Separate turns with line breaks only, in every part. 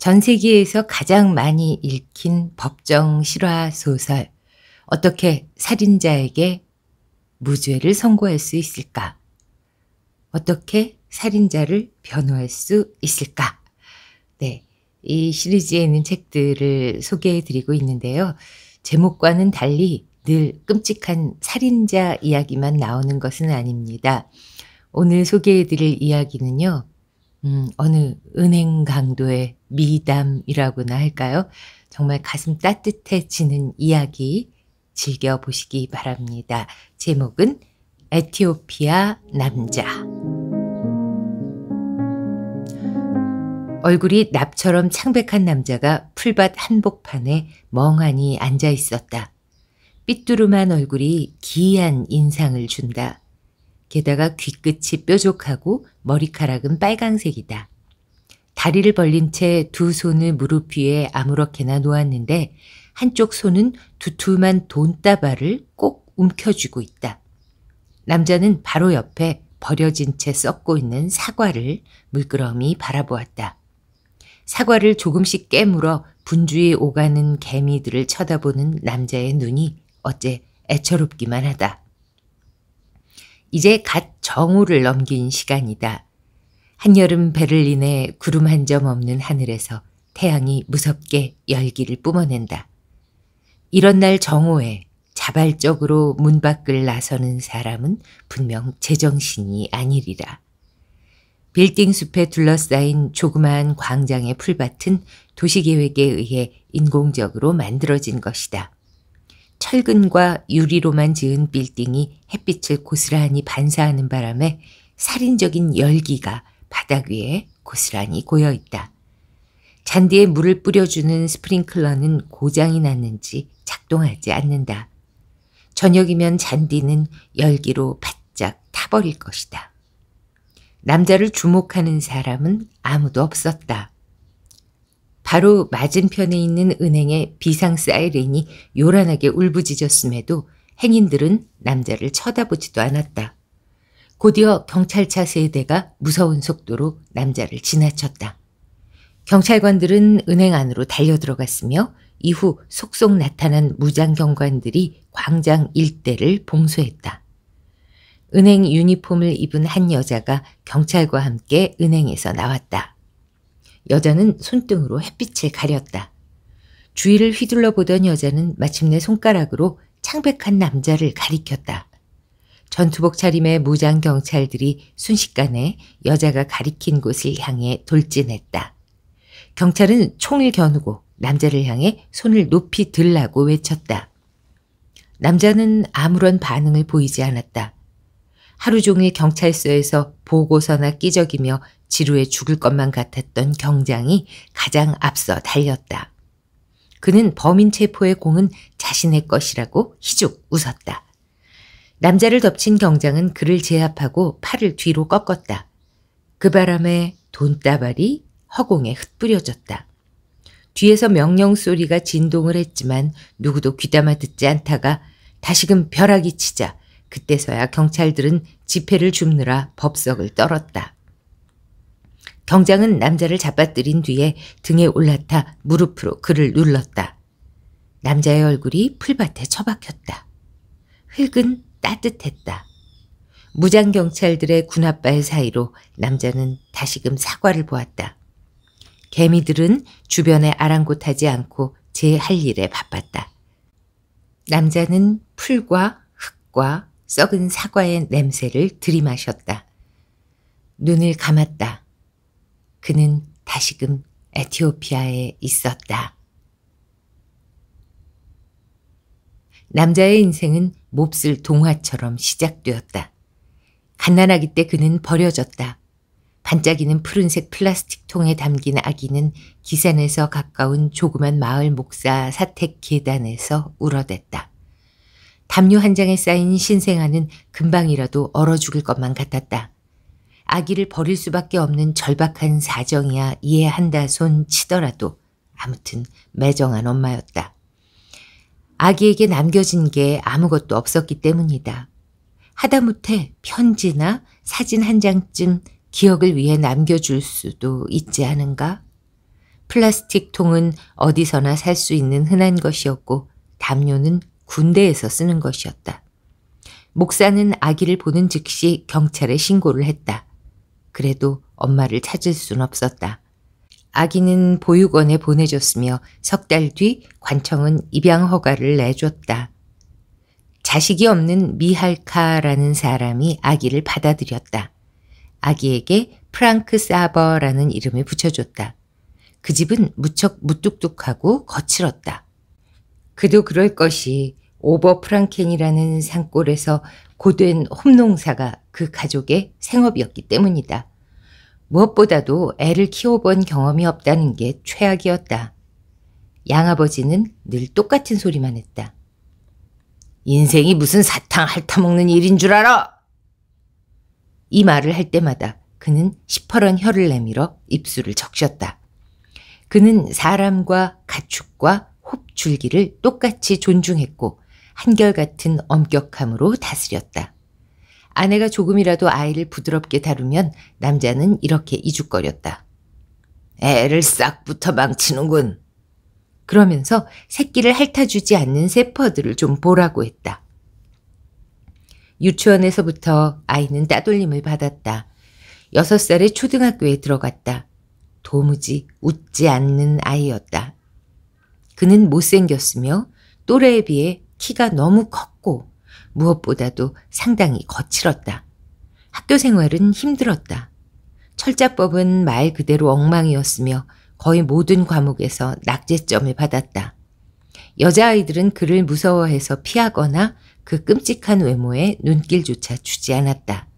전 세계에서 가장 많이 읽힌 법정 실화 소설 어떻게 살인자에게 무죄를 선고할 수 있을까? 어떻게 살인자를 변호할 수 있을까? 네. 이 시리즈에 있는 책들을 소개해 드리고 있는데요. 제목과는 달리 늘 끔찍한 살인자 이야기만 나오는 것은 아닙니다. 오늘 소개해 드릴 이야기는요. 음, 어느 은행 강도의 미담이라고나 할까요? 정말 가슴 따뜻해지는 이야기 즐겨보시기 바랍니다. 제목은 에티오피아 남자. 얼굴이 납처럼 창백한 남자가 풀밭 한복판에 멍하니 앉아 있었다. 삐뚤음한 얼굴이 기이한 인상을 준다. 게다가 귀끝이 뾰족하고 머리카락은 빨강색이다. 다리를 벌린 채 두 손을 무릎 위에 아무렇게나 놓았는데 한쪽 손은 두툼한 돈다발을 꼭 움켜쥐고 있다. 남자는 바로 옆에 버려진 채 썩고 있는 사과를 물끄러미 바라보았다. 사과를 조금씩 깨물어 분주히 오가는 개미들을 쳐다보는 남자의 눈이 어째 애처롭기만 하다. 이제 갓 정오를 넘긴 시간이다. 한여름 베를린의 구름 한 점 없는 하늘에서 태양이 무섭게 열기를 뿜어낸다. 이런 날 정오에 자발적으로 문 밖을 나서는 사람은 분명 제정신이 아니리라. 빌딩 숲에 둘러싸인 조그마한 광장의 풀밭은 도시계획에 의해 인공적으로 만들어진 것이다. 철근과 유리로만 지은 빌딩이 햇빛을 고스란히 반사하는 바람에 살인적인 열기가 바닥 위에 고스란히 고여 있다. 잔디에 물을 뿌려주는 스프링클러는 고장이 났는지 작동하지 않는다. 저녁이면 잔디는 열기로 바짝 타버릴 것이다. 남자를 주목하는 사람은 아무도 없었다. 바로 맞은편에 있는 은행의 비상 사이렌이 요란하게 울부짖었음에도 행인들은 남자를 쳐다보지도 않았다. 곧이어 경찰차 세대가 무서운 속도로 남자를 지나쳤다. 경찰관들은 은행 안으로 달려들어갔으며 이후 속속 나타난 무장 경관들이 광장 일대를 봉쇄했다. 은행 유니폼을 입은 한 여자가 경찰과 함께 은행에서 나왔다. 여자는 손등으로 햇빛을 가렸다. 주위를 휘둘러 보던 여자는 마침내 손가락으로 창백한 남자를 가리켰다. 전투복 차림의 무장 경찰들이 순식간에 여자가 가리킨 곳을 향해 돌진했다. 경찰은 총을 겨누고 남자를 향해 손을 높이 들라고 외쳤다. 남자는 아무런 반응을 보이지 않았다. 하루 종일 경찰서에서 보고서나 끼적이며 지루해 죽을 것만 같았던 경장이 가장 앞서 달렸다. 그는 범인 체포의 공은 자신의 것이라고 희죽 웃었다. 남자를 덮친 경장은 그를 제압하고 팔을 뒤로 꺾었다. 그 바람에 돈다발이 허공에 흩뿌려졌다. 뒤에서 명령 소리가 진동을 했지만 누구도 귀담아 듣지 않다가 다시금 벼락이 치자 그때서야 경찰들은 지폐를 줍느라 법석을 떨었다. 경장은 남자를 잡아뜨린 뒤에 등에 올라타 무릎으로 그를 눌렀다. 남자의 얼굴이 풀밭에 처박혔다. 흙은 따뜻했다. 무장 경찰들의 군합발 사이로 남자는 다시금 사과를 보았다. 개미들은 주변에 아랑곳하지 않고 제 할 일에 바빴다. 남자는 풀과 흙과 썩은 사과의 냄새를 들이마셨다. 눈을 감았다. 그는 다시금 에티오피아에 있었다. 남자의 인생은 몹쓸 동화처럼 시작되었다. 갓난아기 때 그는 버려졌다. 반짝이는 푸른색 플라스틱 통에 담긴 아기는 기산에서 가까운 조그만 마을 목사 사택 계단에서 울어댔다. 담요 한 장에 쌓인 신생아는 금방이라도 얼어 죽을 것만 같았다. 아기를 버릴 수밖에 없는 절박한 사정이야 이해한다 손 치더라도 아무튼 매정한 엄마였다. 아기에게 남겨진 게 아무것도 없었기 때문이다. 하다못해 편지나 사진 한 장쯤 기억을 위해 남겨줄 수도 있지 않은가? 플라스틱 통은 어디서나 살 수 있는 흔한 것이었고 담요는 군대에서 쓰는 것이었다. 목사는 아기를 보는 즉시 경찰에 신고를 했다. 그래도 엄마를 찾을 순 없었다. 아기는 보육원에 보내줬으며 석 달 뒤 관청은 입양 허가를 내줬다. 자식이 없는 미할카라는 사람이 아기를 받아들였다. 아기에게 프랑크 사버라는 이름을 붙여줬다. 그 집은 무척 무뚝뚝하고 거칠었다. 그도 그럴 것이 오버프랑켄이라는 산골에서 고된 홈농사가 그 가족의 생업이었기 때문이다. 무엇보다도 애를 키워본 경험이 없다는 게 최악이었다. 양아버지는 늘 똑같은 소리만 했다. 인생이 무슨 사탕 핥아먹는 일인 줄 알아! 이 말을 할 때마다 그는 시퍼런 혀를 내밀어 입술을 적셨다. 그는 사람과 가축과 홉줄기를 똑같이 존중했고 한결같은 엄격함으로 다스렸다. 아내가 조금이라도 아이를 부드럽게 다루면 남자는 이렇게 이죽거렸다. 애를 싹부터 망치는군. 그러면서 새끼를 핥아주지 않는 세퍼들을 좀 보라고 했다. 유치원에서부터 아이는 따돌림을 받았다. 여섯 살에 초등학교에 들어갔다. 도무지 웃지 않는 아이였다. 그는 못생겼으며 또래에 비해 키가 너무 컸고 무엇보다도 상당히 거칠었다. 학교 생활은 힘들었다. 철자법은 말 그대로 엉망이었으며 거의 모든 과목에서 낙제점을 받았다. 여자아이들은 그를 무서워해서 피하거나 그 끔찍한 외모에 눈길조차 주지 않았다.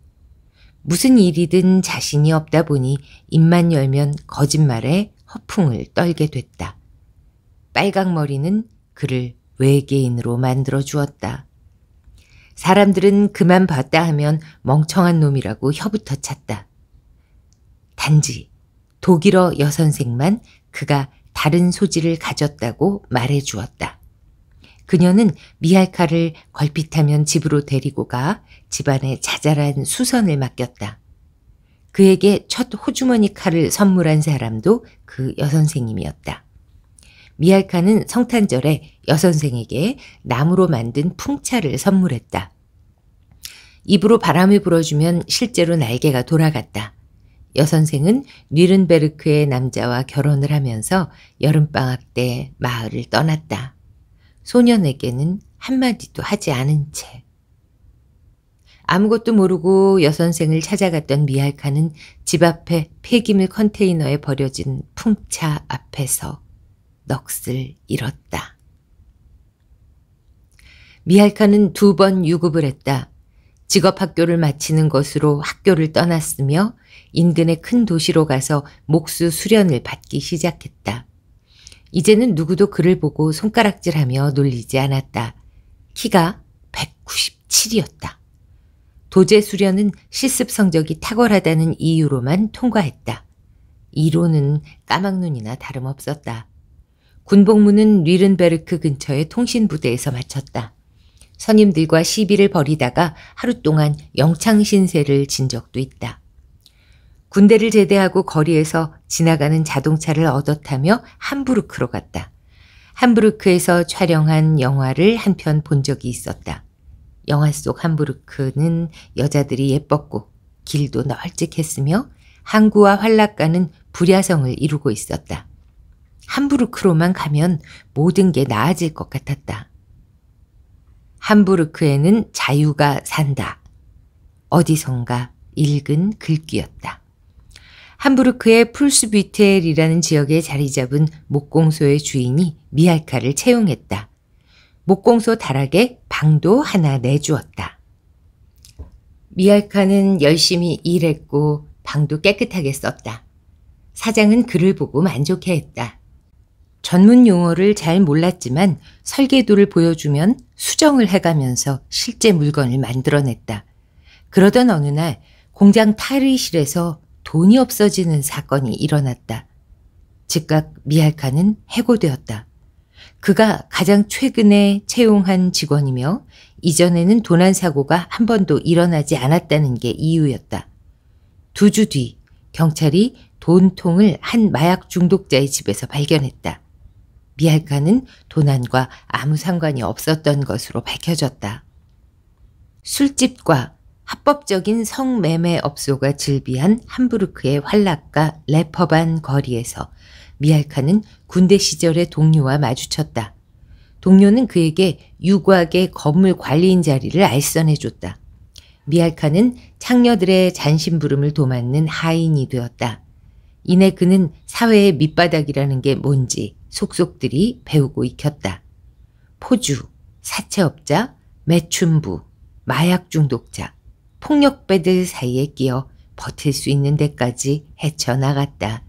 무슨 일이든 자신이 없다 보니 입만 열면 거짓말에 허풍을 떨게 됐다. 빨강머리는 그를 외계인으로 만들어 주었다. 사람들은 그만 봤다 하면 멍청한 놈이라고 혀부터 찼다. 단지 독일어 여선생만 그가 다른 소질을 가졌다고 말해 주었다. 그녀는 미할카를 걸핏하면 집으로 데리고 가 집안에 자잘한 수선을 맡겼다. 그에게 첫 호주머니 칼을 선물한 사람도 그 여선생님이었다. 미알카는 성탄절에 여선생에게 나무로 만든 풍차를 선물했다. 입으로 바람을 불어주면 실제로 날개가 돌아갔다. 여선생은 뉘른베르크의 남자와 결혼을 하면서 여름방학 때 마을을 떠났다. 소년에게는 한마디도 하지 않은 채. 아무것도 모르고 여선생을 찾아갔던 미알카는 집 앞에 폐기물 컨테이너에 버려진 풍차 앞에서 넋을 잃었다. 미할카는 두 번 유급을 했다. 직업학교를 마치는 것으로 학교를 떠났으며 인근의 큰 도시로 가서 목수 수련을 받기 시작했다. 이제는 누구도 그를 보고 손가락질하며 놀리지 않았다. 키가 197이었다. 도제 수련은 실습 성적이 탁월하다는 이유로만 통과했다. 이론은 까막눈이나 다름없었다. 군복무는 뉘른베르크 근처의 통신부대에서 마쳤다. 선임들과 시비를 벌이다가 하루 동안 영창 신세를 진 적도 있다. 군대를 제대하고 거리에서 지나가는 자동차를 얻어 타며 함부르크로 갔다. 함부르크에서 촬영한 영화를 한 편 본 적이 있었다. 영화 속 함부르크는 여자들이 예뻤고 길도 널찍했으며 항구와 활락가는 불야성을 이루고 있었다. 함부르크로만 가면 모든 게 나아질 것 같았다. 함부르크에는 자유가 산다. 어디선가 읽은 글귀였다. 함부르크의 풀스비텔이라는 지역에 자리 잡은 목공소의 주인이 미알카를 채용했다. 목공소 다락에 방도 하나 내주었다. 미알카는 열심히 일했고 방도 깨끗하게 썼다. 사장은 그를 보고 만족해했다. 전문 용어를 잘 몰랐지만 설계도를 보여주면 수정을 해가면서 실제 물건을 만들어냈다. 그러던 어느 날 공장 탈의실에서 돈이 없어지는 사건이 일어났다. 즉각 미알카는 해고되었다. 그가 가장 최근에 채용한 직원이며 이전에는 도난 사고가 한 번도 일어나지 않았다는 게 이유였다. 두 주 뒤 경찰이 돈통을 한 마약 중독자의 집에서 발견했다. 미알카는 도난과 아무 상관이 없었던 것으로 밝혀졌다. 술집과 합법적인 성매매 업소가 즐비한 함부르크의 활락과 래퍼반 거리에서 미알카는 군대 시절의 동료와 마주쳤다. 동료는 그에게 유곽의 건물 관리인 자리를 알선해줬다. 미알카는 창녀들의 잔심부름을 도맡는 하인이 되었다. 이내 그는 사회의 밑바닥이라는 게 뭔지 속속들이 배우고 익혔다. 포주, 사채업자, 매춘부, 마약 중독자, 폭력배들 사이에 끼어 버틸 수 있는 데까지 헤쳐나갔다.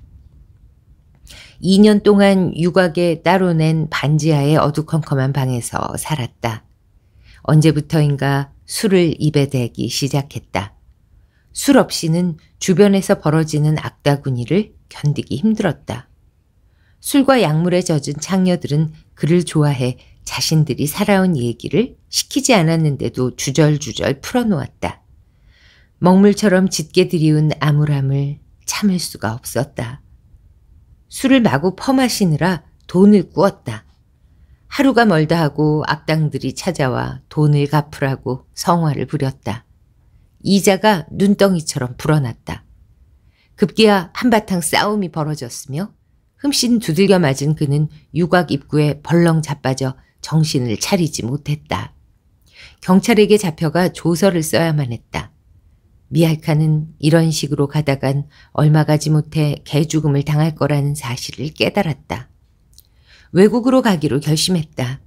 2년 동안 유곽에 따로 낸 반지하의 어두컴컴한 방에서 살았다. 언제부터인가 술을 입에 대기 시작했다. 술 없이는 주변에서 벌어지는 악다구니를 견디기 힘들었다. 술과 약물에 젖은 창녀들은 그를 좋아해 자신들이 살아온 얘기를 시키지 않았는데도 주절주절 풀어놓았다. 먹물처럼 짙게 들이운 암울함을 참을 수가 없었다. 술을 마구 퍼마시느라 돈을 꾸었다. 하루가 멀다 하고 악당들이 찾아와 돈을 갚으라고 성화를 부렸다. 이자가 눈덩이처럼 불어났다. 급기야 한바탕 싸움이 벌어졌으며 흠씬 두들겨 맞은 그는 유곽 입구에 벌렁 자빠져 정신을 차리지 못했다. 경찰에게 잡혀가 조서를 써야만 했다. 미알카는 이런 식으로 가다간 얼마 가지 못해 개죽음을 당할 거라는 사실을 깨달았다. 외국으로 가기로 결심했다.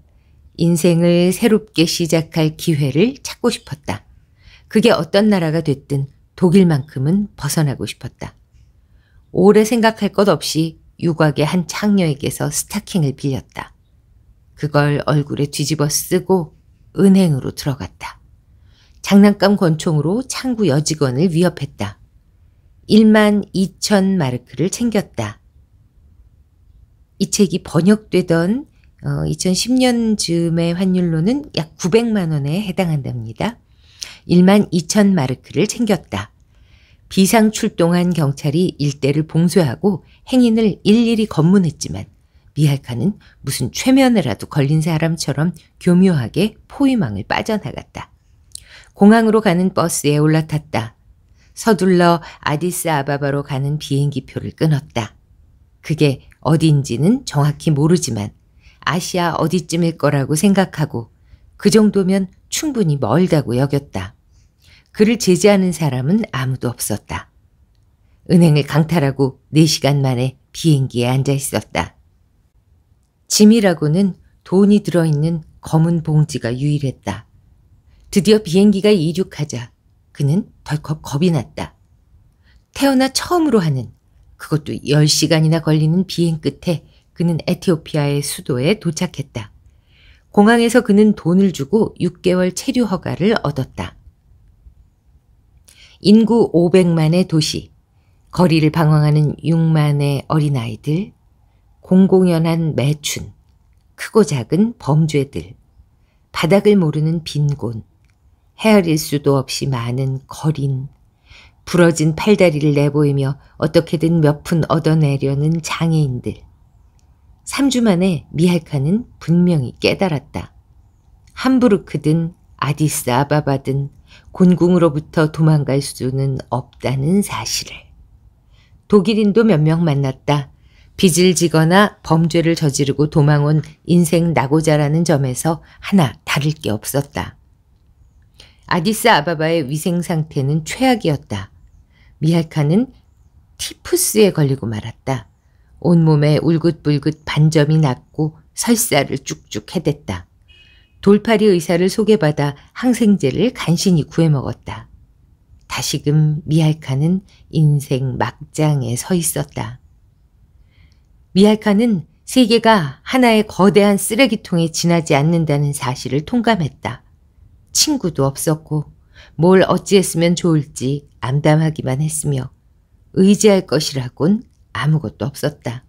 인생을 새롭게 시작할 기회를 찾고 싶었다. 그게 어떤 나라가 됐든 독일만큼은 벗어나고 싶었다. 오래 생각할 것 없이 유곽의 한 창녀에게서 스타킹을 빌렸다. 그걸 얼굴에 뒤집어 쓰고 은행으로 들어갔다. 장난감 권총으로 창구 여직원을 위협했다. 1만 2천 마르크를 챙겼다. 이 책이 번역되던 2010년 어, 즈음의 환율로는 약 900만 원에 해당한답니다. 1만 2천 마르크를 챙겼다. 비상 출동한 경찰이 일대를 봉쇄하고 행인을 일일이 검문했지만 미할카는 무슨 최면에라도 걸린 사람처럼 교묘하게 포위망을 빠져나갔다. 공항으로 가는 버스에 올라탔다. 서둘러 아디스 아바바로 가는 비행기표를 끊었다. 그게 어디인지는 정확히 모르지만 아시아 어디쯤일 거라고 생각하고 그 정도면 충분히 멀다고 여겼다. 그를 제지하는 사람은 아무도 없었다. 은행을 강탈하고 4시간 만에 비행기에 앉아 있었다. 짐이라고는 돈이 들어있는 검은 봉지가 유일했다. 드디어 비행기가 이륙하자 그는 덜컥 겁이 났다. 태어나 처음으로 하는 그것도 10시간이나 걸리는 비행 끝에 그는 에티오피아의 수도에 도착했다. 공항에서 그는 돈을 주고 6개월 체류 허가를 얻었다. 인구 500만의 도시, 거리를 방황하는 6만의 어린아이들, 공공연한 매춘, 크고 작은 범죄들, 바닥을 모르는 빈곤, 헤아릴 수도 없이 많은 거린, 부러진 팔다리를 내보이며 어떻게든 몇 푼 얻어내려는 장애인들, 3주 만에 미할카는 분명히 깨달았다. 함부르크든 아디스 아바바든 곤궁으로부터 도망갈 수는 없다는 사실을. 독일인도 몇 명 만났다. 빚을 지거나 범죄를 저지르고 도망온 인생 나고자라는 점에서 하나 다를 게 없었다. 아디스 아바바의 위생 상태는 최악이었다. 미할카는 티푸스에 걸리고 말았다. 온몸에 울긋불긋 반점이 났고 설사를 쭉쭉 해댔다. 돌팔이 의사를 소개받아 항생제를 간신히 구해 먹었다. 다시금 미알카는 인생 막장에 서 있었다. 미알카는 세계가 하나의 거대한 쓰레기통에 지나지 않는다는 사실을 통감했다. 친구도 없었고 뭘 어찌했으면 좋을지 암담하기만 했으며 의지할 것이라곤 아무것도 없었다.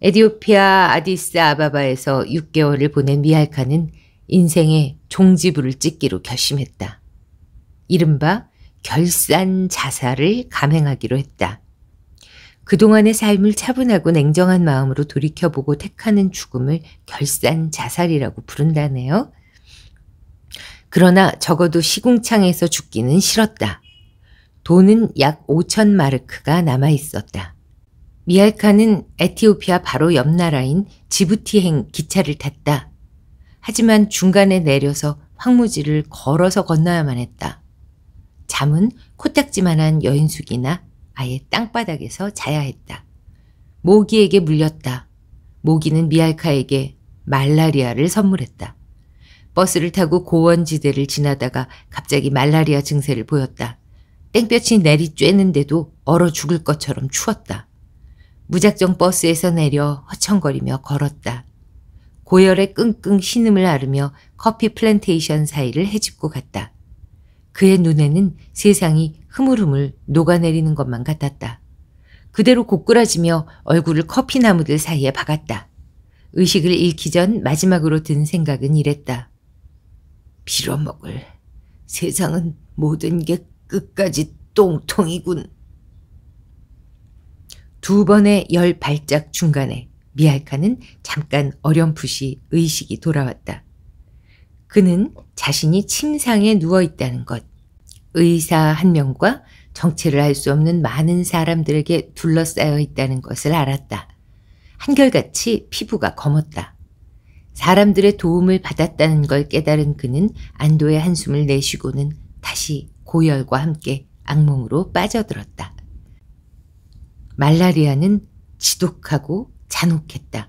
에디오피아 아디스 아바바에서 6개월을 보낸 미알카는 인생의 종지부를 찍기로 결심했다. 이른바 결산 자살을 감행하기로 했다. 그동안의 삶을 차분하고 냉정한 마음으로 돌이켜보고 택하는 죽음을 결산 자살이라고 부른다네요. 그러나 적어도 시궁창에서 죽기는 싫었다. 돈은 약 5천 마르크가 남아 있었다. 미알카는 에티오피아 바로 옆 나라인 지부티행 기차를 탔다. 하지만 중간에 내려서 황무지를 걸어서 건너야만 했다. 잠은 코딱지만한 여인숙이나 아예 땅바닥에서 자야 했다. 모기에게 물렸다. 모기는 미알카에게 말라리아를 선물했다. 버스를 타고 고원지대를 지나다가 갑자기 말라리아 증세를 보였다. 땡볕이 내리 쬐는데도 얼어 죽을 것처럼 추웠다. 무작정 버스에서 내려 허청거리며 걸었다. 고열에 끙끙 신음을 앓으며 커피 플랜테이션 사이를 헤집고 갔다. 그의 눈에는 세상이 흐물흐물 녹아내리는 것만 같았다. 그대로 고꾸라지며 얼굴을 커피나무들 사이에 박았다. 의식을 잃기 전 마지막으로 든 생각은 이랬다. 빌어먹을 세상은 모든 게 끝까지 똥통이군. 두 번의 열발작 중간에 미알카는 잠깐 어렴풋이 의식이 돌아왔다. 그는 자신이 침상에 누워 있다는 것, 의사 한 명과 정체를 알 수 없는 많은 사람들에게 둘러싸여 있다는 것을 알았다. 한결같이 피부가 검었다. 사람들의 도움을 받았다는 걸 깨달은 그는 안도의 한숨을 내쉬고는 다시 고열과 함께 악몽으로 빠져들었다. 말라리아는 지독하고 잔혹했다.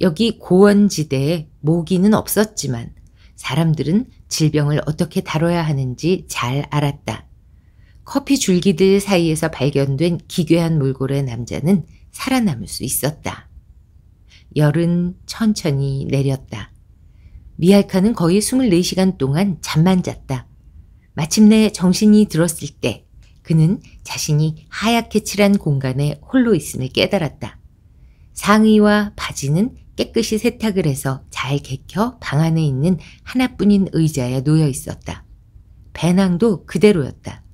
여기 고원지대에 모기는 없었지만 사람들은 질병을 어떻게 다뤄야 하는지 잘 알았다. 커피 줄기들 사이에서 발견된 기괴한 몰골의 남자는 살아남을 수 있었다. 열은 천천히 내렸다. 미알카는 거의 24시간 동안 잠만 잤다. 마침내 정신이 들었을 때 그는 자신이 하얗게 칠한 공간에 홀로 있음을 깨달았다. 상의와 바지는 깨끗이 세탁을 해서 잘 개켜 방 안에 있는 하나뿐인 의자에 놓여 있었다. 배낭도 그대로였다.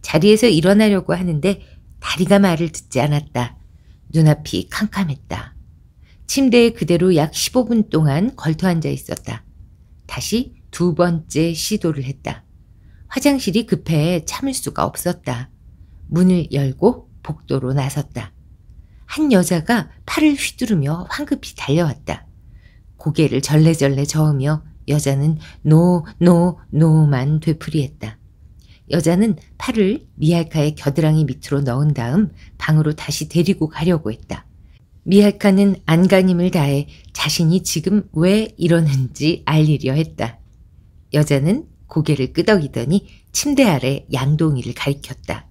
자리에서 일어나려고 하는데 다리가 말을 듣지 않았다. 눈앞이 캄캄했다. 침대에 그대로 약 15분 동안 걸터 앉아 있었다. 다시 두 번째 시도를 했다. 화장실이 급해 참을 수가 없었다. 문을 열고 복도로 나섰다. 한 여자가 팔을 휘두르며 황급히 달려왔다. 고개를 절레절레 저으며 여자는 노, 노, 노만 되풀이했다. 여자는 팔을 미할카의 겨드랑이 밑으로 넣은 다음 방으로 다시 데리고 가려고 했다. 미할카는 안간힘을 다해 자신이 지금 왜 이러는지 알리려 했다. 여자는 고개를 끄덕이더니 침대 아래 양동이를 가리켰다.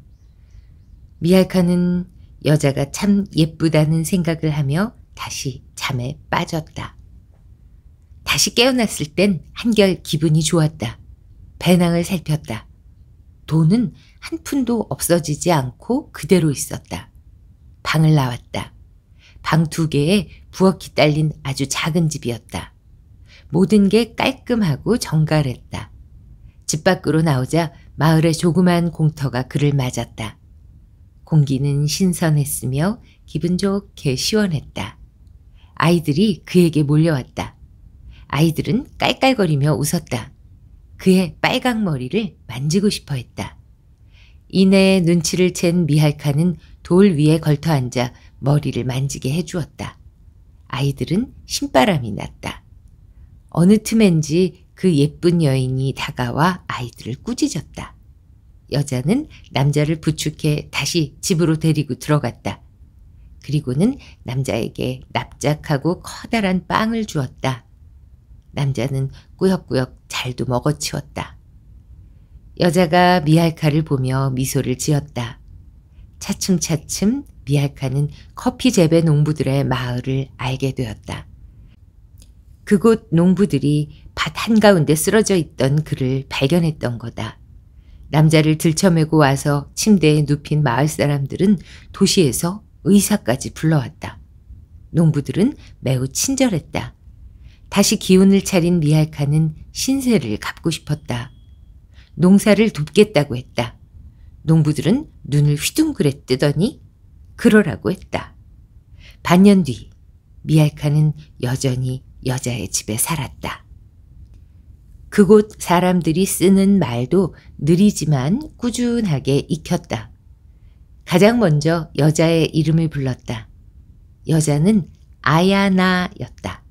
미알카는 여자가 참 예쁘다는 생각을 하며 다시 잠에 빠졌다. 다시 깨어났을 땐 한결 기분이 좋았다. 배낭을 살폈다. 돈은 한 푼도 없어지지 않고 그대로 있었다. 방을 나왔다. 방 두 개에 부엌이 딸린 아주 작은 집이었다. 모든 게 깔끔하고 정갈했다. 집 밖으로 나오자 마을의 조그만 공터가 그를 맞았다. 공기는 신선했으며 기분 좋게 시원했다. 아이들이 그에게 몰려왔다. 아이들은 깔깔거리며 웃었다. 그의 빨강 머리를 만지고 싶어 했다. 이내 눈치를 챈 미할카는 돌 위에 걸터 앉아 머리를 만지게 해주었다. 아이들은 신바람이 났다. 어느 틈엔지 그 예쁜 여인이 다가와 아이들을 꾸짖었다. 여자는 남자를 부축해 다시 집으로 데리고 들어갔다. 그리고는 남자에게 납작하고 커다란 빵을 주었다. 남자는 꾸역꾸역 잘도 먹어치웠다. 여자가 미알카를 보며 미소를 지었다. 차츰차츰 미알카는 커피 재배 농부들의 마을을 알게 되었다. 그곳 농부들이 밭 한가운데 쓰러져 있던 그를 발견했던 거다. 남자를 들쳐매고 와서 침대에 눕힌 마을 사람들은 도시에서 의사까지 불러왔다. 농부들은 매우 친절했다. 다시 기운을 차린 미알카는 신세를 갚고 싶었다. 농사를 돕겠다고 했다. 농부들은 눈을 휘둥그레 뜨더니 그러라고 했다. 반년 뒤 미알카는 여전히 여자의 집에 살았다. 그곳 사람들이 쓰는 말도 느리지만 꾸준하게 익혔다. 가장 먼저 여자의 이름을 불렀다. 여자는 아야나였다.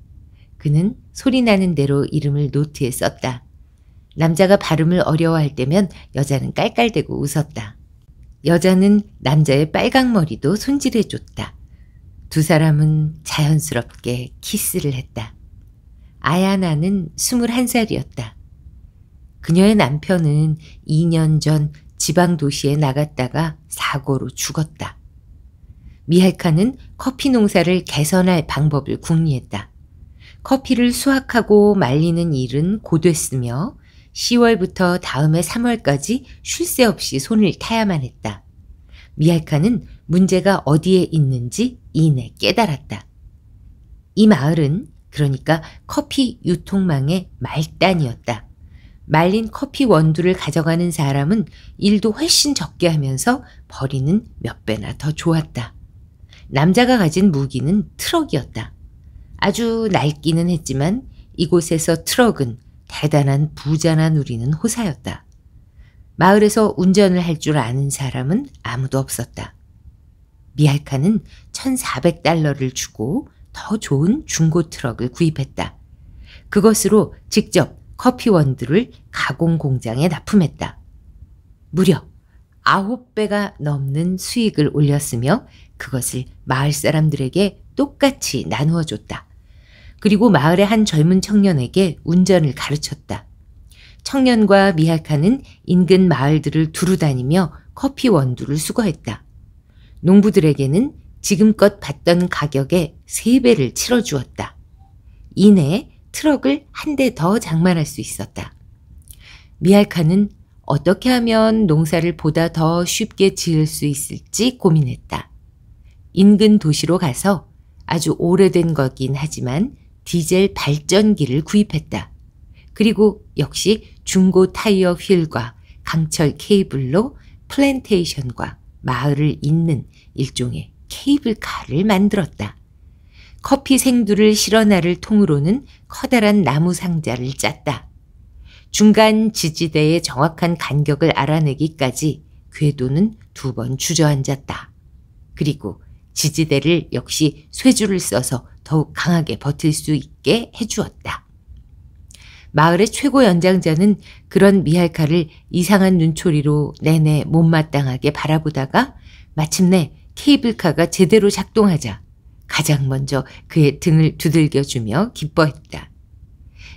그는 소리나는 대로 이름을 노트에 썼다. 남자가 발음을 어려워할 때면 여자는 깔깔대고 웃었다. 여자는 남자의 빨강머리도 손질해줬다. 두 사람은 자연스럽게 키스를 했다. 아야나는 21살이었다. 그녀의 남편은 2년 전 지방 도시에 나갔다가 사고로 죽었다. 미할카는 커피 농사를 개선할 방법을 궁리했다. 커피를 수확하고 말리는 일은 고됐으며 10월부터 다음해 3월까지 쉴 새 없이 손을 타야만 했다. 미할카는 문제가 어디에 있는지 이내 깨달았다. 이 마을은 그러니까 커피 유통망의 말단이었다. 말린 커피 원두를 가져가는 사람은 일도 훨씬 적게 하면서 벌이는 몇 배나 더 좋았다. 남자가 가진 무기는 트럭이었다. 아주 낡기는 했지만 이곳에서 트럭은 대단한 부자나 누리는 호사였다. 마을에서 운전을 할 줄 아는 사람은 아무도 없었다. 미알카는 1,400달러를 주고 더 좋은 중고 트럭을 구입했다. 그것으로 직접 커피 원두를 가공 공장에 납품했다. 무려 9배가 넘는 수익을 올렸으며 그것을 마을 사람들에게 똑같이 나누어 줬다. 그리고 마을의 한 젊은 청년에게 운전을 가르쳤다. 청년과 미할카는 인근 마을들을 두루 다니며 커피 원두를 수거했다. 농부들에게는 지금껏 받던 가격의 3배를 치러주었다. 이내 트럭을 한 대 더 장만할 수 있었다. 미알카는 어떻게 하면 농사를 보다 더 쉽게 지을 수 있을지 고민했다. 인근 도시로 가서 아주 오래된 거긴 하지만 디젤 발전기를 구입했다. 그리고 역시 중고 타이어 휠과 강철 케이블로 플랜테이션과 마을을 잇는 일종의 케이블카를 만들었다. 커피 생두를 실어 나를 통으로는 커다란 나무 상자를 짰다. 중간 지지대의 정확한 간격을 알아내기까지 궤도는 두 번 주저앉았다. 그리고 지지대를 역시 쇠줄을 써서 더욱 강하게 버틸 수 있게 해주었다. 마을의 최고 연장자는 그런 미할카를 이상한 눈초리로 내내 못마땅하게 바라보다가 마침내 케이블카가 제대로 작동하자 가장 먼저 그의 등을 두들겨주며 기뻐했다.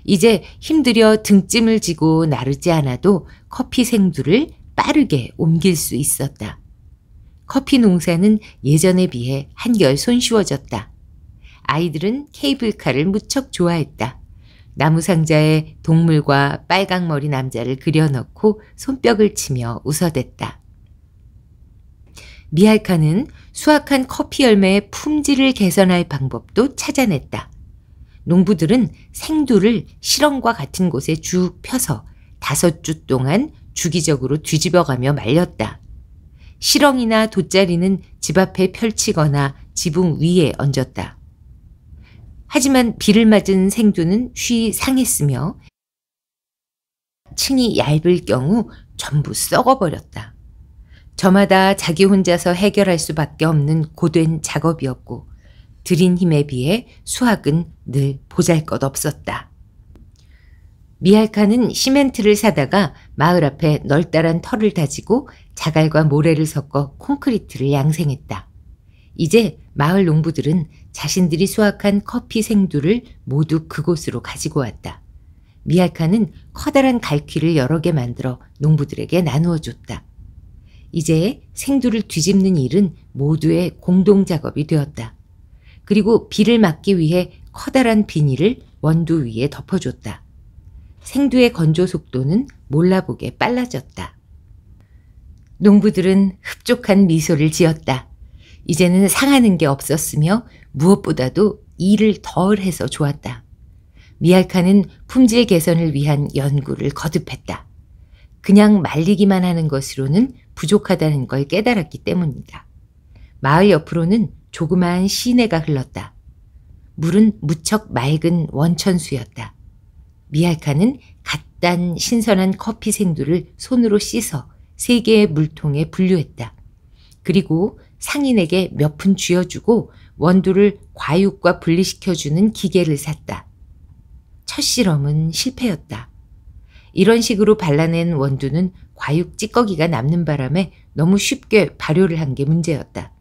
이제 힘들여 등짐을 지고 나르지 않아도 커피 생두를 빠르게 옮길 수 있었다. 커피 농사는 예전에 비해 한결 손쉬워졌다. 아이들은 케이블카를 무척 좋아했다. 나무 상자에 동물과 빨강머리 남자를 그려넣고 손뼉을 치며 웃어댔다. 미할카는 수확한 커피 열매의 품질을 개선할 방법도 찾아냈다. 농부들은 생두를 실험과 같은 곳에 쭉 펴서 다섯 주 동안 주기적으로 뒤집어가며 말렸다. 실렁이나 돗자리는 집 앞에 펼치거나 지붕 위에 얹었다. 하지만 비를 맞은 생두는 쉬 상했으며 층이 얇을 경우 전부 썩어버렸다. 저마다 자기 혼자서 해결할 수밖에 없는 고된 작업이었고 들인 힘에 비해 수학은 늘 보잘것 없었다. 미알카는 시멘트를 사다가 마을 앞에 널따란 털을 다지고 자갈과 모래를 섞어 콘크리트를 양생했다. 이제 마을 농부들은 자신들이 수확한 커피 생두를 모두 그곳으로 가지고 왔다. 미알카는 커다란 갈퀴를 여러 개 만들어 농부들에게 나누어 줬다. 이제 생두를 뒤집는 일은 모두의 공동작업이 되었다. 그리고 비를 막기 위해 커다란 비닐을 원두 위에 덮어줬다. 생두의 건조 속도는 몰라보게 빨라졌다. 농부들은 흡족한 미소를 지었다. 이제는 상하는 게 없었으며 무엇보다도 일을 덜 해서 좋았다. 미알카는 품질 개선을 위한 연구를 거듭했다. 그냥 말리기만 하는 것으로는 부족하다는 걸 깨달았기 때문이다. 마을 옆으로는 조그마한 시내가 흘렀다. 물은 무척 맑은 원천수였다. 미알카는 갓단 신선한 커피 생두를 손으로 씻어 세 개의 물통에 분류했다. 그리고 상인에게 몇 푼 쥐어주고 원두를 과육과 분리시켜주는 기계를 샀다. 첫 실험은 실패였다. 이런 식으로 발라낸 원두는 과육 찌꺼기가 남는 바람에 너무 쉽게 발효를 한 게 문제였다.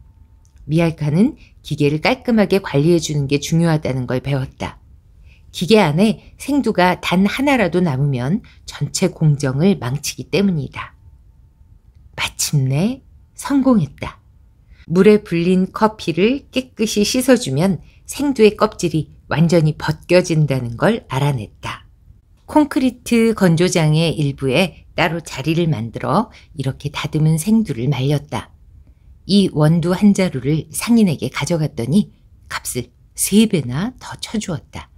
미알카는 기계를 깔끔하게 관리해 주는 게 중요하다는 걸 배웠다. 기계 안에 생두가 단 하나라도 남으면 전체 공정을 망치기 때문이다. 마침내 성공했다. 물에 불린 커피를 깨끗이 씻어주면 생두의 껍질이 완전히 벗겨진다는 걸 알아냈다. 콘크리트 건조장의 일부에 따로 자리를 만들어 이렇게 다듬은 생두를 말렸다. 이 원두 한 자루를 상인에게 가져갔더니 값을 세 배나 더 쳐주었다.